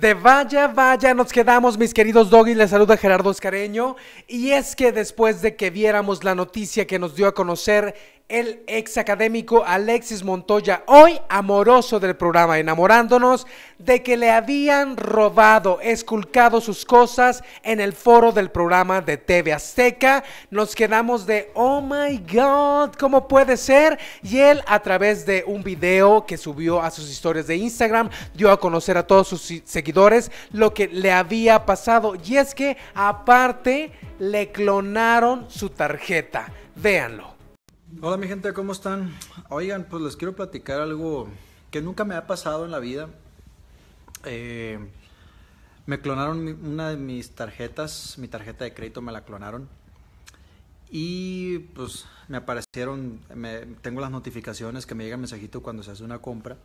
De vaya, vaya, nos quedamos mis queridos doggy, les saluda Gerardo Escareño y es que después de que viéramos la noticia que nos dio a conocer el ex académico Alexis Montoya, hoy amoroso del programa, enamorándonos de que le habían robado, esculcado sus cosas en el foro del programa de TV Azteca. Nos quedamos de, oh my god, ¿cómo puede ser? Y él a través de un video que subió a sus historias de Instagram, dio a conocer a todos sus seguidores lo que le había pasado. Y es que aparte le clonaron su tarjeta. Véanlo. Hola mi gente, ¿cómo están? Oigan, pues les quiero platicar algo que nunca me ha pasado en la vida. Eh, me clonaron una de mis tarjetas, mi tarjeta de crédito me la clonaron. Y pues me aparecieron, me, tengo las notificaciones que me llega mensajito cuando se hace una compra.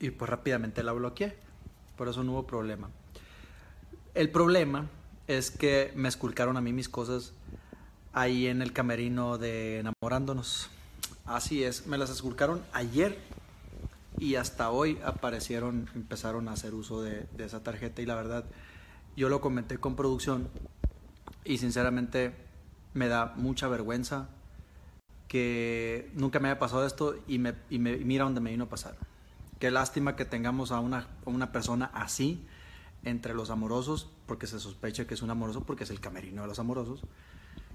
Y pues rápidamente la bloqueé. Por eso no hubo problema. El problema es que me esculcaron a mí mis cosas ahí en el camerino de Enamorándonos. Así es, me las esculcaron ayer y hasta hoy aparecieron, empezaron a hacer uso de, de esa tarjeta y la verdad yo lo comenté con producción y sinceramente me da mucha vergüenza que nunca me haya pasado esto y, me, y me mira dónde me vino a pasar. Qué lástima que tengamos a una, a una persona así entre los amorosos, porque se sospecha que es un amoroso, porque es el camerino de los amorosos.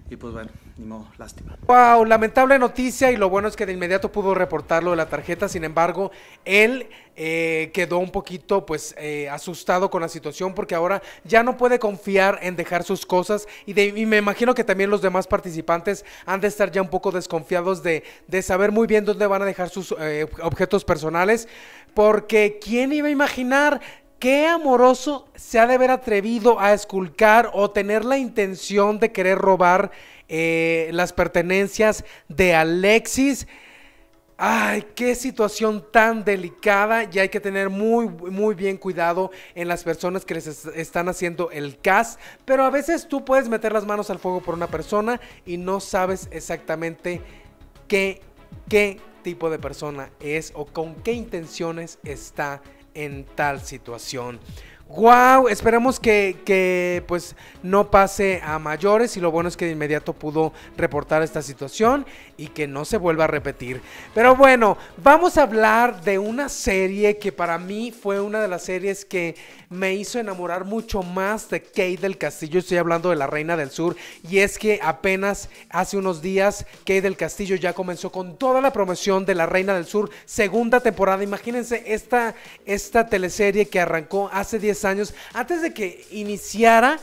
Y pues bueno, ni modo, lástima. Wow, lamentable noticia y lo bueno es que de inmediato pudo reportarlo de la tarjeta. Sin embargo, él eh, quedó un poquito pues eh, asustado con la situación porque ahora ya no puede confiar en dejar sus cosas y, me imagino que también los demás participantes han de estar ya un poco desconfiados de, saber muy bien dónde van a dejar sus eh, objetos personales porque ¿quién iba a imaginar ¿Qué amoroso se ha de haber atrevido a esculcar o tener la intención de querer robar eh, las pertenencias de Alexis? Ay, qué situación tan delicada y hay que tener muy, muy bien cuidado en las personas que les están haciendo el cast. Pero a veces tú puedes meter las manos al fuego por una persona y no sabes exactamente qué, qué tipo de persona es o con qué intenciones está en tal situación. Wow, esperamos que, pues no pase a mayores y lo bueno es que de inmediato pudo reportar esta situación y que no se vuelva a repetir. Pero bueno, vamos a hablar de una serie que para mí fue una de las series que me hizo enamorar mucho más de Kate del Castillo. Estoy hablando de La Reina del Sur y es que apenas hace unos días Kate del Castillo ya comenzó con toda la promoción de La Reina del Sur, segunda temporada. Imagínense esta, esta teleserie que arrancó hace 10 años, antes de que iniciara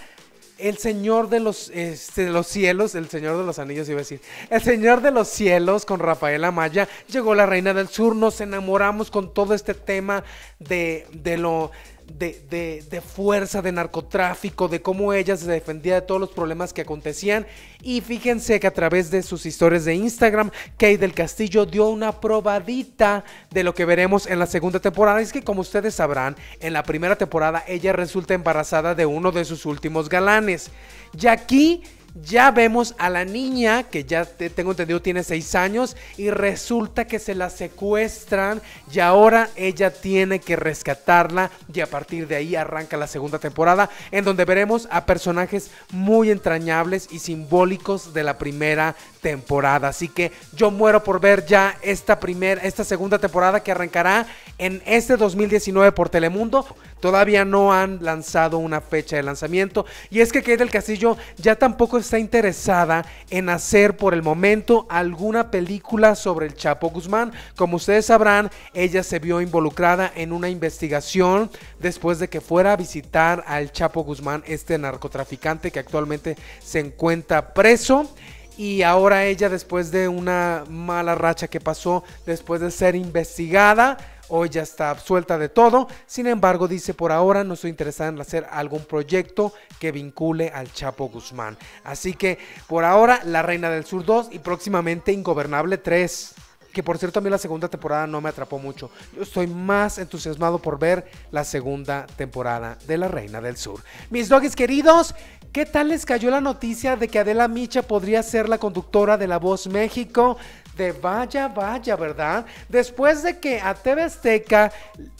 el Señor de los, este, los Cielos, el Señor de los Anillos iba a decir, el Señor de los Cielos con Rafael Amaya, llegó la Reina del Sur, nos enamoramos con todo este tema de, de lo de, fuerza, de narcotráfico, de cómo ella se defendía de todos los problemas que acontecían. Y fíjense que a través de sus historias de Instagram, Kate del Castillo dio una probadita de lo que veremos en la segunda temporada. Es que como ustedes sabrán, en la primera temporada ella resulta embarazada de uno de sus últimos galanes. Y aquí ya vemos a la niña, que ya tengo entendido tiene 6 años, y resulta que se la secuestran y ahora ella tiene que rescatarla y a partir de ahí arranca la segunda temporada, en donde veremos a personajes muy entrañables y simbólicos de la primera temporada. Así que yo muero por ver ya esta, primera, esta segunda temporada que arrancará en este 2019 por Telemundo. Todavía no han lanzado una fecha de lanzamiento. Y es que Kate del Castillo ya tampoco está interesada en hacer por el momento alguna película sobre el Chapo Guzmán. Como ustedes sabrán, ella se vio involucrada en una investigación después de que fuera a visitar al Chapo Guzmán, este narcotraficante que actualmente se encuentra preso y ahora ella después de una mala racha que pasó, después de ser investigada, hoy ya está absuelta de todo. Sin embargo, dice, por ahora no estoy interesada en hacer algún proyecto que vincule al Chapo Guzmán. Así que por ahora, La Reina del Sur 2 y próximamente Ingobernable 3 que por cierto a mí la segunda temporada no me atrapó mucho. Yo estoy más entusiasmado por ver la segunda temporada de La Reina del Sur. Mis doggies queridos, ¿qué tal les cayó la noticia de que Adela Micha podría ser la conductora de La Voz México? de vaya, vaya, ¿verdad? Después de que a TV Azteca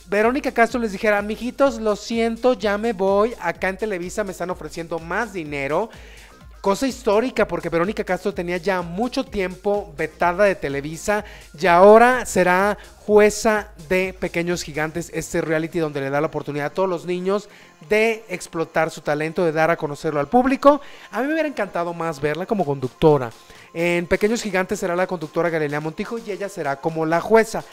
Verónica Castro les dijera, mijitos, lo siento, ya me voy, acá en Televisa me están ofreciendo más dinero. Cosa histórica porque Verónica Castro tenía ya mucho tiempo vetada de Televisa y ahora será jueza de Pequeños Gigantes, este reality donde le da la oportunidad a todos los niños de explotar su talento, de dar a conocerlo al público. A mí me hubiera encantado más verla como conductora. En Pequeños Gigantes será la conductora Galilea Montijo y ella será como la jueza.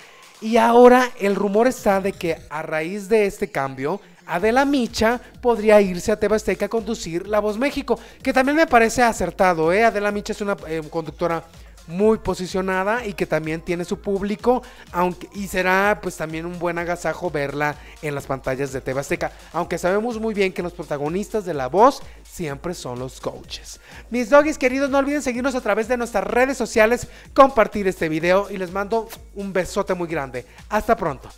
Y ahora el rumor está de que a raíz de este cambio, Adela Micha podría irse a Tebasteca a conducir La Voz México, que también me parece acertado, ¿eh? Adela Micha es una eh, conductora muy posicionada y que también tiene su público, aunque y será pues también un buen agasajo verla en las pantallas de TV aunque sabemos muy bien que los protagonistas de La Voz siempre son los coaches. Mis doggies queridos, no olviden seguirnos a través de nuestras redes sociales, compartir este video y les mando un besote muy grande. Hasta pronto.